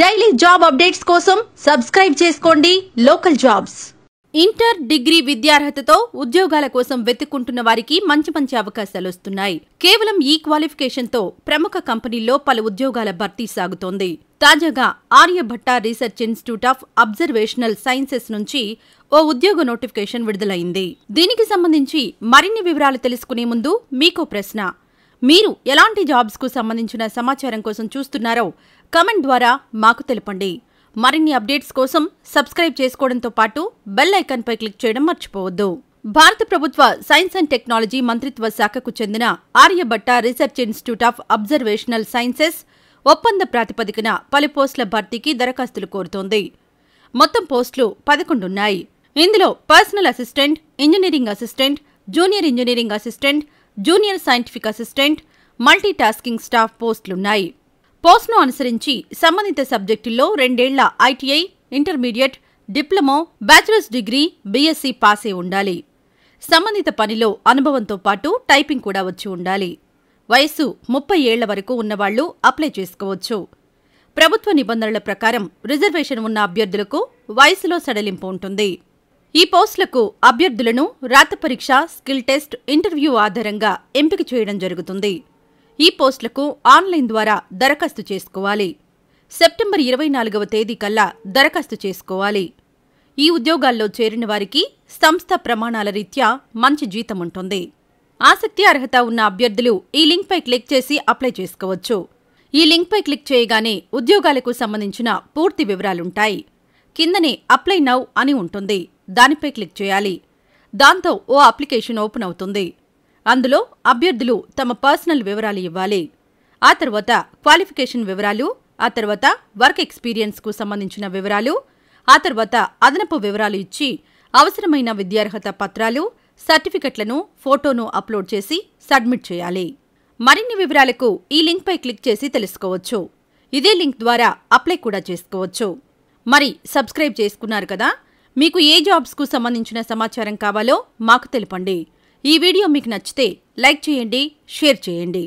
daily job updates కోసం subscribe చేసుకోండి local jobs inter degree విద్యార్హతతో ఉద్యోగాల కోసం వెతుక్కుంటున్న వారికి మంచి మంచి అవకాశాలు వస్తున్నాయి కేవలం ఈ క్వాలిఫికేషన్తో ప్రముఖ కంపెనీల్లో పలు ఉద్యోగాల భర్తీ సాగుతోంది తాజాగా Aryabhatta research institute of observational sciences నుంచి ఓ ఉద్యోగ నోటిఫికేషన్ విడుదలైంది దీనికి సంబంధించి మరిన్ని వివరాలు తెలుసుకునే ముందు మీకో ప్రశ్న మీరు ఎలాంటి జాబ్స్కు సంబంధించిన సమాచారం కోసం చూస్తున్నారో కమెంట్ ద్వారా మాకు తెలపండి మరిన్ని అప్డేట్స్ కోసం సబ్స్క్రైబ్ చేసుకోవడంతో పాటు బెల్ ఐకాన్పై క్లిక్ చేయడం మర్చిపోవద్దు భారత ప్రభుత్వ సైన్స్ అండ్ టెక్నాలజీ మంత్రిత్వ శాఖకు చెందిన Aryabhatta research institute of observational sciences ఒప్పంద ప్రాతిపదికన పలు పోస్టుల భర్తీకి దరఖాస్తులు కోరుతోంది మొత్తం పోస్టులు పదకొండున్నాయి ఇందులో personal assistant engineering assistant junior engineering assistant junior scientific assistant multitasking staff పోస్టులున్నాయి పోస్ట్ను అనుసరించి సంబంధిత సబ్జెక్టుల్లో రెండేళ్ల ITI intermediate diploma bachelors degree BSc పాసే ఉండాలి సంబంధిత పనిలో అనుభవంతో పాటు టైపింగ్ కూడా వచ్చి ఉండాలి వయస్సు ముప్పై ఏళ్ల వరకు ఉన్నవాళ్లు అప్లై చేసుకోవచ్చు ప్రభుత్వ నిబంధనల ప్రకారం రిజర్వేషన్ ఉన్న అభ్యర్థులకు వయసులో సడలింపు ఉంటుంది ఈ పోస్టులకు అభ్యర్థులను రాత పరీక్ష స్కిల్ టెస్ట్ ఇంటర్వ్యూ ఆధారంగా ఎంపిక చేయడం జరుగుతుంది ఈ పోస్టులకు ఆన్లైన్ ద్వారా దరఖాస్తు చేసుకోవాలి సెప్టెంబర్ ఇరవై నాలుగవ తేదీ కల్లా దరఖాస్తు చేసుకోవాలి ఈ ఉద్యోగాల్లో చేరిన వారికి సంస్థ ప్రమాణాల రీత్యా మంచి జీతం ఉంటుంది ఆసక్తి అర్హత ఉన్న అభ్యర్థులు ఈ లింక్పై క్లిక్ చేసి అప్లై చేసుకోవచ్చు ఈ లింక్పై క్లిక్ చేయగానే ఉద్యోగాలకు సంబంధించిన పూర్తి వివరాలుంటాయి కిందనే అప్లై నౌ అని ఉంటుంది దానిపై క్లిక్ చేయాలి దాంతో ఓ అప్లికేషన్ ఓపెన్ అవుతుంది అందులో అభ్యర్థులు తమ పర్సనల్ వివరాలు ఇవ్వాలి ఆ తర్వాత క్వాలిఫికేషన్ వివరాలు ఆ తర్వాత వర్క్ ఎక్స్పీరియన్స్కు సంబంధించిన వివరాలు ఆ తర్వాత అదనపు వివరాలు ఇచ్చి అవసరమైన విద్యార్హత పత్రాలు సర్టిఫికెట్లను ఫోటోను అప్లోడ్ చేసి సబ్మిట్ చేయాలి మరిన్ని వివరాలకు ఈ లింక్పై క్లిక్ చేసి తెలుసుకోవచ్చు ఇదే లింక్ ద్వారా అప్లై కూడా చేసుకోవచ్చు మరి సబ్స్క్రైబ్ చేసుకున్నారు కదా మీకు ఏ జాబ్స్కు సంబంధించిన సమాచారం కావాలో మాకు తెలుపండి ఈ వీడియో మీకు నచ్చితే లైక్ చేయండి షేర్ చేయండి